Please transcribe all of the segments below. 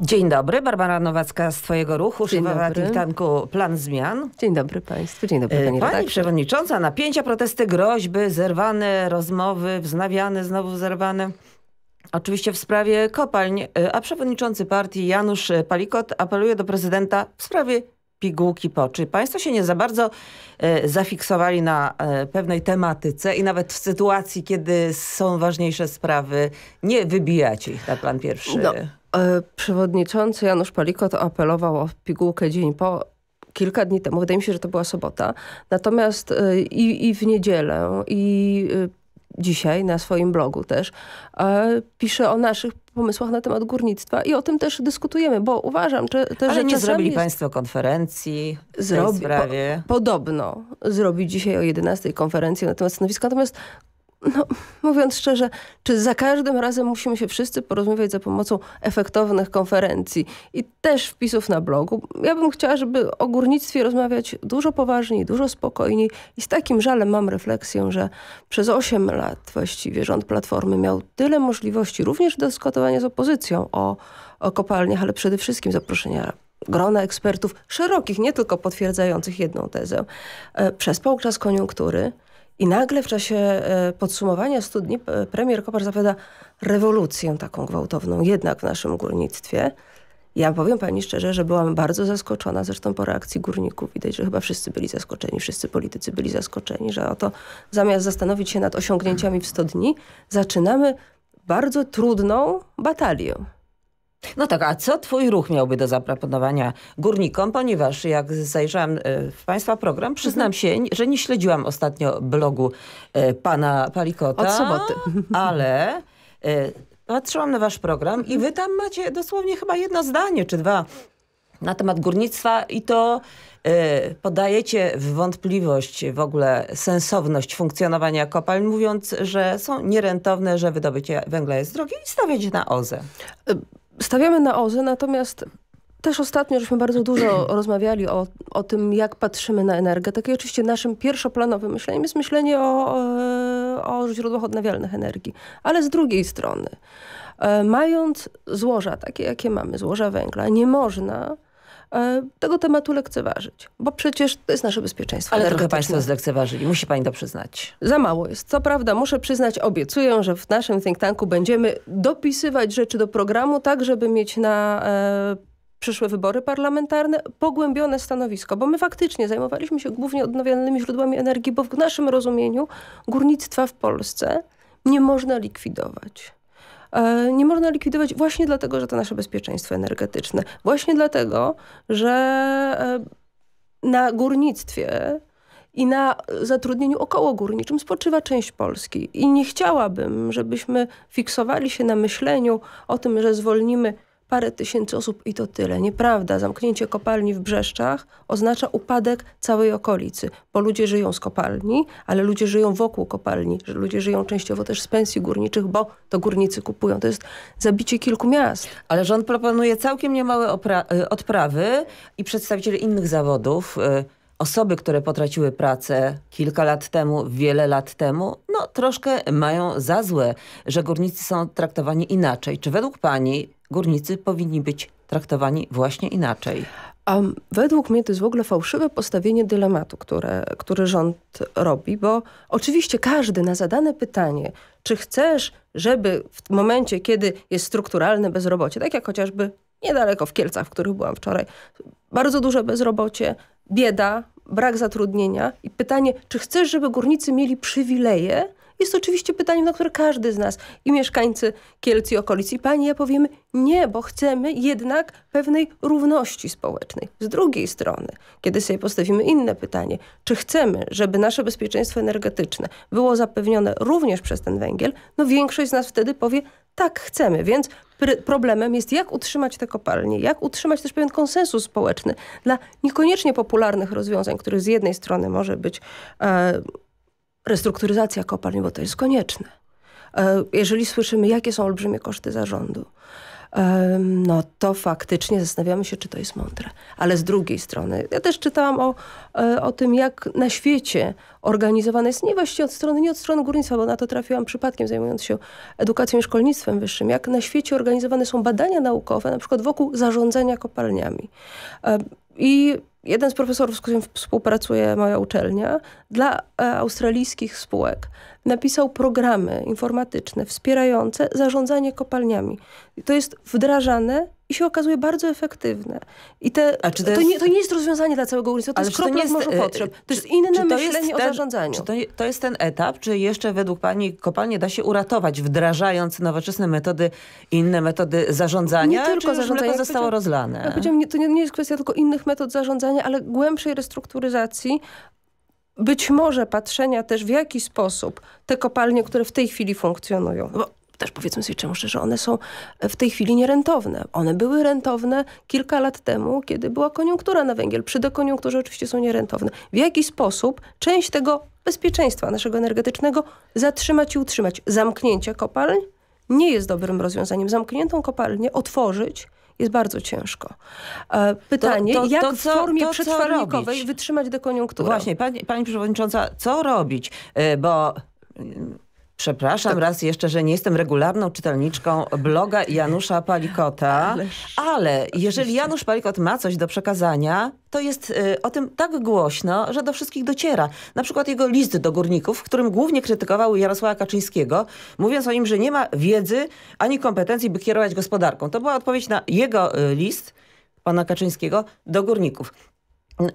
Dzień dobry, Barbara Nowacka z Twojego ruchu, szefowa tanku Plan Zmian. Dzień dobry Państwu, dzień dobry e, Pani, Pani Przewodnicząca, napięcia, protesty, groźby, zerwane rozmowy, wznawiane, znowu zerwane. Oczywiście w sprawie kopalń, e, a przewodniczący partii Janusz Palikot apeluje do prezydenta w sprawie pigułki po czy Państwo się nie za bardzo e, zafiksowali na e, pewnej tematyce i nawet w sytuacji, kiedy są ważniejsze sprawy, nie wybijacie ich na plan pierwszy. No, e, przewodniczący Janusz Palikot apelował o pigułkę dzień po kilka dni temu, wydaje mi się, że to była sobota, natomiast e, i, i w niedzielę, i e, dzisiaj na swoim blogu też, e, pisze o naszych pomysłach na temat górnictwa i o tym też dyskutujemy, bo uważam, że też... Ale nie zrobili jest... państwo konferencji w Zrobi... tej sprawie? Po, podobno zrobi dzisiaj o 11 konferencję na temat stanowiska, natomiast no, mówiąc szczerze, czy za każdym razem musimy się wszyscy porozmawiać za pomocą efektownych konferencji i też wpisów na blogu? Ja bym chciała, żeby o górnictwie rozmawiać dużo poważniej, dużo spokojniej i z takim żalem mam refleksję, że przez 8 lat właściwie rząd Platformy miał tyle możliwości również do dyskutowania z opozycją o, o kopalniach, ale przede wszystkim zaproszenia grona ekspertów szerokich, nie tylko potwierdzających jedną tezę. E, przez czas koniunktury, i nagle w czasie e, podsumowania studni premier Kopacz zapowiada rewolucję taką gwałtowną jednak w naszym górnictwie. Ja powiem pani szczerze, że byłam bardzo zaskoczona, zresztą po reakcji górników widać, że chyba wszyscy byli zaskoczeni, wszyscy politycy byli zaskoczeni, że oto zamiast zastanowić się nad osiągnięciami w 100 dni, zaczynamy bardzo trudną batalię. No tak, a co twój ruch miałby do zaproponowania górnikom? Ponieważ jak zajrzałam e, w państwa program, przyznam mhm. się, że nie śledziłam ostatnio blogu e, pana Palikota. Od soboty. Ale e, patrzyłam na wasz program i wy tam macie dosłownie chyba jedno zdanie czy dwa na temat górnictwa i to podajecie w wątpliwość w ogóle sensowność funkcjonowania kopalń, mówiąc, że są nierentowne, że wydobycie węgla jest drogie i stawiacie na OZE stawiamy na OZE, natomiast też ostatnio żeśmy bardzo dużo rozmawiali o, o tym, jak patrzymy na energetykę. Tak I oczywiście naszym pierwszoplanowym myśleniem jest myślenie o, e, o źródłach odnawialnych energii. Ale z drugiej strony, e, mając złoża takie, jakie mamy, złoża węgla, nie można E, tego tematu lekceważyć. Bo przecież to jest nasze bezpieczeństwo Ale trochę Państwo zlekceważyli. Musi Pani to przyznać. Za mało jest. Co prawda muszę przyznać, obiecuję, że w naszym think tanku będziemy dopisywać rzeczy do programu tak, żeby mieć na e, przyszłe wybory parlamentarne pogłębione stanowisko. Bo my faktycznie zajmowaliśmy się głównie odnawialnymi źródłami energii, bo w naszym rozumieniu górnictwa w Polsce nie można likwidować. E, nie można likwidować właśnie dlatego, że to nasze bezpieczeństwo energetyczne. Właśnie dlatego, że e, na górnictwie i na zatrudnieniu okołogórniczym spoczywa część Polski. I nie chciałabym, żebyśmy fiksowali się na myśleniu o tym, że zwolnimy parę tysięcy osób i to tyle. Nieprawda, zamknięcie kopalni w Brzeszczach oznacza upadek całej okolicy, bo ludzie żyją z kopalni, ale ludzie żyją wokół kopalni, że ludzie żyją częściowo też z pensji górniczych, bo to górnicy kupują. To jest zabicie kilku miast. Ale rząd proponuje całkiem niemałe y, odprawy i przedstawiciele innych zawodów y, osoby, które potraciły pracę kilka lat temu, wiele lat temu, no troszkę mają za złe, że górnicy są traktowani inaczej. Czy według pani górnicy powinni być traktowani właśnie inaczej. A według mnie to jest w ogóle fałszywe postawienie dylematu, które, który rząd robi, bo oczywiście każdy na zadane pytanie, czy chcesz, żeby w momencie, kiedy jest strukturalne bezrobocie, tak jak chociażby niedaleko w Kielcach, w których byłam wczoraj, bardzo duże bezrobocie, bieda, brak zatrudnienia i pytanie, czy chcesz, żeby górnicy mieli przywileje, jest oczywiście pytaniem, na które każdy z nas i mieszkańcy Kielc i okolic i pani ja powiemy nie, bo chcemy jednak pewnej równości społecznej. Z drugiej strony, kiedy sobie postawimy inne pytanie, czy chcemy, żeby nasze bezpieczeństwo energetyczne było zapewnione również przez ten węgiel, no większość z nas wtedy powie tak chcemy, więc problemem jest jak utrzymać te kopalnie, jak utrzymać też pewien konsensus społeczny dla niekoniecznie popularnych rozwiązań, które z jednej strony może być e, restrukturyzacja kopalń, bo to jest konieczne. E, jeżeli słyszymy, jakie są olbrzymie koszty zarządu, e, no to faktycznie zastanawiamy się, czy to jest mądre. Ale z drugiej strony, ja też czytałam o, e, o tym, jak na świecie organizowane jest, nie właściwie od strony, nie od strony górnictwa, bo na to trafiłam przypadkiem, zajmując się edukacją i szkolnictwem wyższym, jak na świecie organizowane są badania naukowe, na przykład wokół zarządzania kopalniami. I jeden z profesorów, z którym współpracuje moja uczelnia, dla e, australijskich spółek napisał programy informatyczne wspierające zarządzanie kopalniami. I to jest wdrażane i się okazuje bardzo efektywne. I te, A czy to, to, nie, to nie jest rozwiązanie dla całego górnictwa, to jest kropla w morzu e, potrzeb. To jest inne czy myślenie ten, o zarządzaniu. Czy to, to jest ten etap, czy jeszcze według Pani kopalnie da się uratować, wdrażając nowoczesne metody, inne metody zarządzania, nie tylko zarządzanie zostało rozlane? Ja to nie, nie jest kwestia tylko innych metod zarządzania, ale głębszej restrukturyzacji być może patrzenia też w jaki sposób te kopalnie, które w tej chwili funkcjonują, bo też powiedzmy sobie czemu szczerze, one są e, w tej chwili nierentowne. One były rentowne kilka lat temu, kiedy była koniunktura na węgiel. Przy dekoniunkturze oczywiście są nierentowne. W jaki sposób część tego bezpieczeństwa naszego energetycznego zatrzymać i utrzymać? Zamknięcie kopalń nie jest dobrym rozwiązaniem. Zamkniętą kopalnię otworzyć jest bardzo ciężko. E, pytanie, to, to, jak to, w formie przetrwalnikowej wytrzymać dekoniunkturę? Właśnie, pani, pani Przewodnicząca, co robić? E, bo Przepraszam raz jeszcze, że nie jestem regularną czytelniczką bloga Janusza Palikota, ale jeżeli Janusz Palikot ma coś do przekazania, to jest y, o tym tak głośno, że do wszystkich dociera. Na przykład jego list do górników, w którym głównie krytykował Jarosława Kaczyńskiego, mówiąc o nim, że nie ma wiedzy ani kompetencji, by kierować gospodarką. To była odpowiedź na jego y, list, pana Kaczyńskiego, do górników.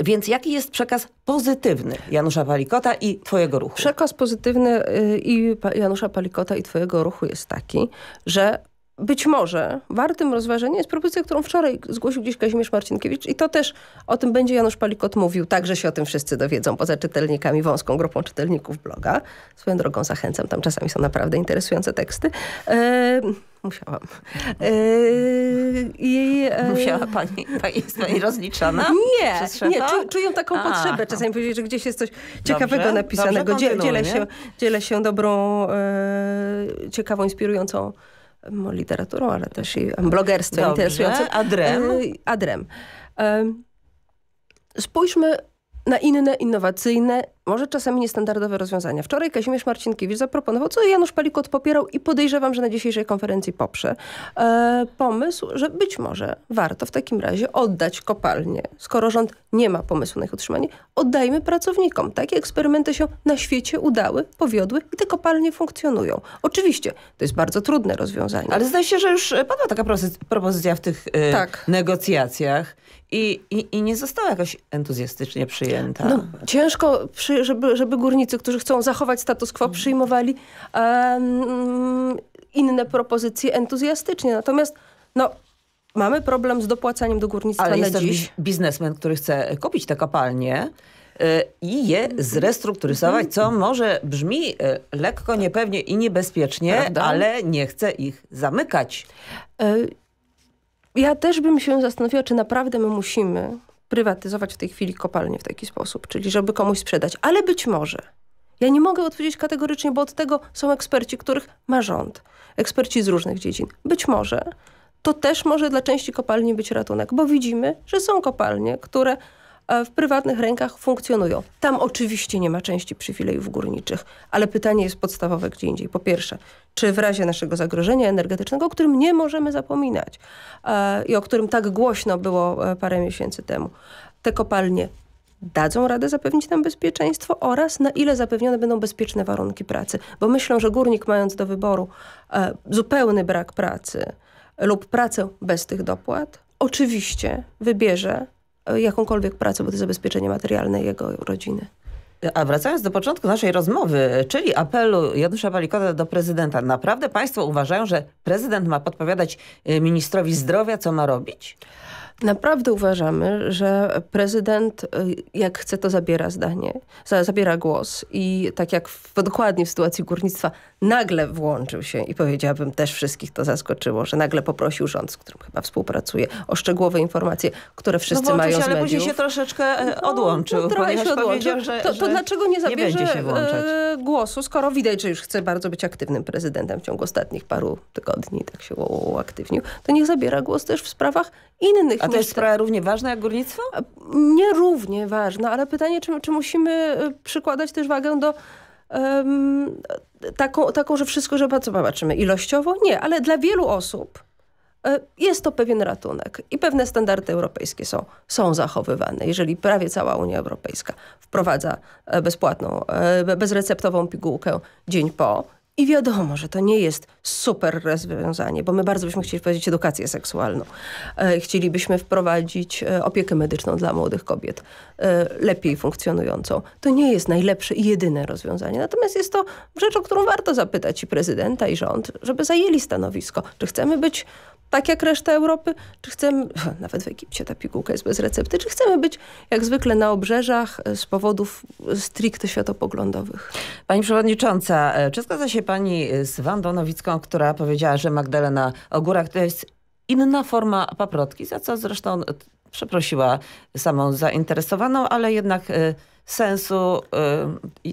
Więc jaki jest przekaz pozytywny Janusza Palikota i twojego ruchu? Przekaz pozytywny y, i Janusza Palikota i twojego ruchu jest taki, że być może wartym rozważenia jest propozycja, którą wczoraj zgłosił gdzieś Kazimierz Marcinkiewicz i to też o tym będzie Janusz Palikot mówił, także się o tym wszyscy dowiedzą, poza czytelnikami, wąską grupą czytelników bloga. Swoją drogą zachęcam, tam czasami są naprawdę interesujące teksty. Yy Musiałam. Yy, e, Musiała pani, pani, jest pani rozliczana? Nie, nie czu, czuję taką A, potrzebę czasami no. powiedzieć, że gdzieś jest coś ciekawego dobrze, napisanego. Dobrze, dzielę, się, dzielę się dobrą, e, ciekawą, inspirującą literaturą, ale też i blogerstwem interesującym. Adrem? E, adrem. E, spójrzmy na inne, innowacyjne może czasami niestandardowe rozwiązania. Wczoraj Kazimierz Marcinkiewicz zaproponował, co Janusz Palikot popierał i podejrzewam, że na dzisiejszej konferencji poprze, e, pomysł, że być może warto w takim razie oddać kopalnie. Skoro rząd nie ma pomysłu na ich utrzymanie, oddajmy pracownikom. Takie eksperymenty się na świecie udały, powiodły i te kopalnie funkcjonują. Oczywiście, to jest bardzo trudne rozwiązanie. Ale zdaje się, że już e, padła taka propozycja w tych e, tak. negocjacjach. I, i, i nie została jakoś entuzjastycznie przyjęta. No, ciężko, przy, żeby, żeby górnicy, którzy chcą zachować status quo, przyjmowali um, inne propozycje entuzjastycznie. Natomiast no, mamy problem z dopłacaniem do górnictwa Ale na jest dziś. biznesmen, który chce kupić te kopalnie y, i je zrestrukturyzować, co może brzmi y, lekko niepewnie i niebezpiecznie, Prawda? ale nie chce ich zamykać. E, ja też bym się zastanowiła, czy naprawdę my musimy prywatyzować w tej chwili kopalnie w taki sposób, czyli żeby komuś sprzedać. Ale być może. Ja nie mogę odpowiedzieć kategorycznie, bo od tego są eksperci, których ma rząd. Eksperci z różnych dziedzin. Być może to też może dla części kopalni być ratunek, bo widzimy, że są kopalnie, które w prywatnych rękach funkcjonują. Tam oczywiście nie ma części przywilejów górniczych, ale pytanie jest podstawowe gdzie indziej. Po pierwsze, czy w razie naszego zagrożenia energetycznego, o którym nie możemy zapominać e, i o którym tak głośno było e, parę miesięcy temu, te kopalnie dadzą radę zapewnić nam bezpieczeństwo oraz na ile zapewnione będą bezpieczne warunki pracy. Bo myślę, że górnik mając do wyboru e, zupełny brak pracy lub pracę bez tych dopłat, oczywiście wybierze E, jakąkolwiek pracę, bo to zabezpieczenie materialne jego rodziny. A wracając do początku naszej rozmowy, czyli apelu Janusza Palikota do prezydenta, naprawdę państwo uważają, że prezydent ma podpowiadać e, ministrowi zdrowia, co ma robić? Naprawdę uważamy, że prezydent y, jak chce to zabiera zdanie, zabiera głos i tak jak w, dokładnie w sytuacji górnictwa nagle włączył się i powiedziałabym też wszystkich to zaskoczyło, że nagle poprosił rząd, z którym chyba współpracuje, o szczegółowe informacje, które no wszyscy no, mają się, z mediów. ale później się troszeczkę e, no, odłączył, no, no, trochę się odłączył. Że, to, to że dlaczego nie zabierze nie e, głosu, skoro widać, że już chce bardzo być aktywnym prezydentem w ciągu ostatnich paru tygodni, tak się uaktywnił, to niech zabiera głos też w sprawach innych. A to jest sprawa równie ważna jak górnictwo? E, nie równie ważna, ale pytanie, czy, czy musimy e, przykładać też wagę do um, taką, taką, że wszystko, że co zobaczymy ilościowo? Nie, ale dla wielu osób e, jest to pewien ratunek i pewne standardy europejskie są, są zachowywane. Jeżeli prawie cała Unia Europejska wprowadza bezpłatną, bezreceptową pigułkę dzień po i wiadomo, że to nie jest super rozwiązanie, bo my bardzo byśmy chcieli wprowadzić edukację seksualną. E, chcielibyśmy wprowadzić e, opiekę medyczną dla młodych kobiet, e, lepiej funkcjonującą. To nie jest najlepsze i jedyne rozwiązanie. Natomiast jest to rzecz, o którą warto zapytać i prezydenta, i rząd, żeby zajęli stanowisko. Czy chcemy być tak jak reszta Europy? Czy chcemy, nawet w Egipcie ta pigułka jest bez recepty, czy chcemy być jak zwykle na obrzeżach z powodów stricte światopoglądowych? Pani Przewodnicząca, czy zgadza się pani y, z Wandą Nowicką, która powiedziała, że Magdalena Ogórak to jest inna forma paprotki, za co zresztą y, przeprosiła samą zainteresowaną, ale jednak y, sensu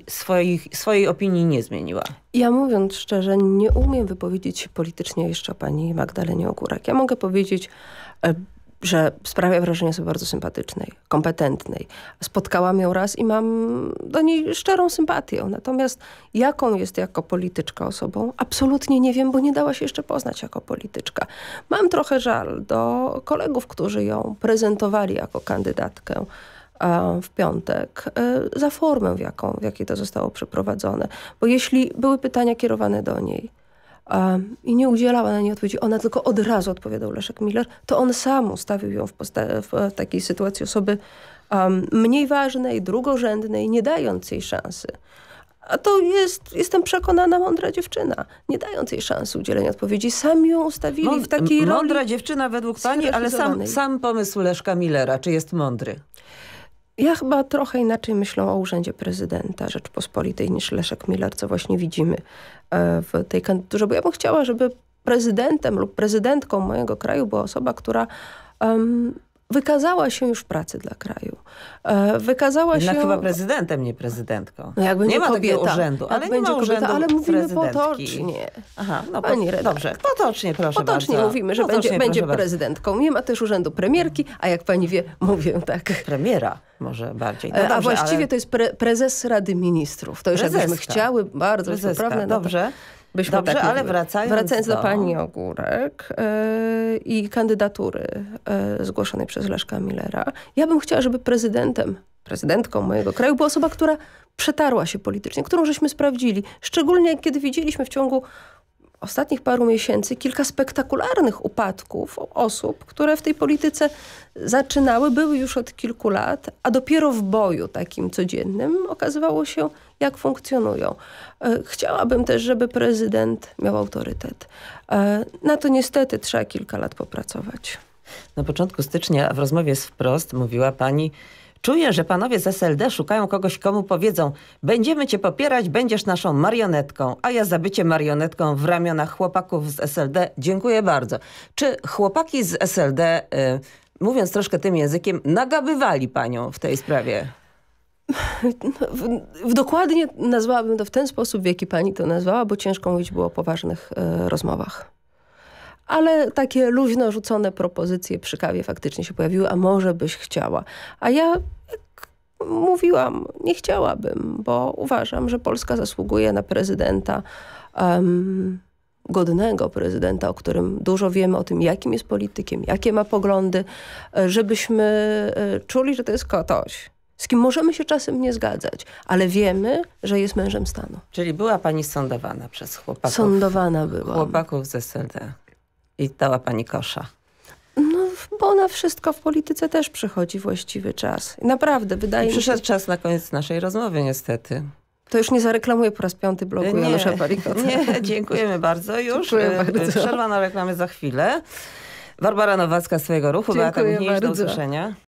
swoich, swojej opinii nie zmieniła. Ja mówiąc szczerze, nie umiem wypowiedzieć politycznie jeszcze pani Magdalenie Ogórek. Ja mogę powiedzieć, że sprawia wrażenie sobie bardzo sympatycznej, kompetentnej. Spotkałam ją raz i mam do niej szczerą sympatię. Natomiast jaką jest jako polityczka osobą? Absolutnie nie wiem, bo nie dała się jeszcze poznać jako polityczka. Mam trochę żal do kolegów, którzy ją prezentowali jako kandydatkę e, w piątek e, za formę, w, jaką, w jakiej to zostało przeprowadzone. Bo jeśli były pytania kierowane do niej, i nie udzielała na nie odpowiedzi. Ona tylko od razu odpowiadał Leszek Miller. To on sam ustawił ją w, e, w takiej sytuacji osoby um, mniej ważnej, drugorzędnej, nie dając jej szansy. A to jest, jestem przekonana, mądra dziewczyna, nie dając jej szansy udzielenia odpowiedzi. Sami ją ustawili Mąd w takiej mądra roli. Mądra dziewczyna według pani, ale sam, sam pomysł Leszka Millera, czy jest mądry? Ja chyba trochę inaczej myślę o Urzędzie Prezydenta Rzeczpospolitej niż Leszek Miller, co właśnie widzimy e, w tej kandydaturze, bo ja bym chciała, żeby prezydentem lub prezydentką mojego kraju była osoba, która um, wykazała się już w pracy dla kraju. E, wykazała Jednak się... chyba prezydentem, nie prezydentką. No jak nie ma kobieta, takiego urzędu, ale nie będzie ma urzędu kobieta, ale mówimy potocznie. Aha, no Pani po, redaktor. dobrze, potocznie proszę Potocznie bardzo. mówimy, że potocznie, będzie, będzie prezydentką. Nie ma też urzędu premierki, a jak pani wie, mówię tak. Premiera może bardziej. No e, dobrze, a właściwie ale... to jest pre prezes Rady Ministrów. To już Prezeska. jakbyśmy chciały, bardzo Prezeska, Dobrze. to byśmy Dobrze, tak ale wracając, wracając do... do... pani Ogórek yy, i kandydatury yy, zgłoszonej przez Leszka Millera, ja bym chciała, żeby prezydentem, prezydentką mojego kraju była osoba, która przetarła się politycznie, którą żeśmy sprawdzili. Szczególnie kiedy widzieliśmy w ciągu ostatnich paru miesięcy kilka spektakularnych upadków osób, które w tej polityce zaczynały, były już od kilku lat, a dopiero w boju takim codziennym okazywało się, jak funkcjonują. E, chciałabym też, żeby prezydent miał autorytet. E, na to niestety trzeba kilka lat popracować. Na początku stycznia w rozmowie z Wprost mówiła pani, Czuję, że panowie z SLD szukają kogoś, komu powiedzą będziemy cię popierać, będziesz naszą marionetką, a ja za bycie marionetką w ramionach chłopaków z SLD dziękuję bardzo. Czy chłopaki z SLD, y, mówiąc troszkę tym językiem, nagabywali panią w tej sprawie? W, w, dokładnie nazwałabym to w ten sposób, w jaki pani to nazwała, bo ciężko mówić było o poważnych y, rozmowach ale takie luźno rzucone propozycje przy kawie faktycznie się pojawiły, a może byś chciała. A ja mówiłam, nie chciałabym, bo uważam, że Polska zasługuje na prezydenta um, godnego prezydenta, o którym dużo wiemy, o tym jakim jest politykiem, jakie ma poglądy, żebyśmy e, czuli, że to jest ktoś, z kim możemy się czasem nie zgadzać, ale wiemy, że jest mężem stanu. Czyli była pani sądowana przez chłopaków? Sądowana była. Chłopaków z SLD i dała pani kosza? No, bo na wszystko w polityce też przychodzi właściwy czas. Naprawdę, wydaje Przyszedł mi się... czas na koniec naszej rozmowy, niestety. To już nie zareklamuję po raz piąty blogu nie, Janusza Nie, dziękujemy bardzo już. Dziękuję e, bardzo. na reklamy za chwilę. Barbara Nowacka z swojego ruchu, Dziękuję Beata Michniewicz, do usłyszenia.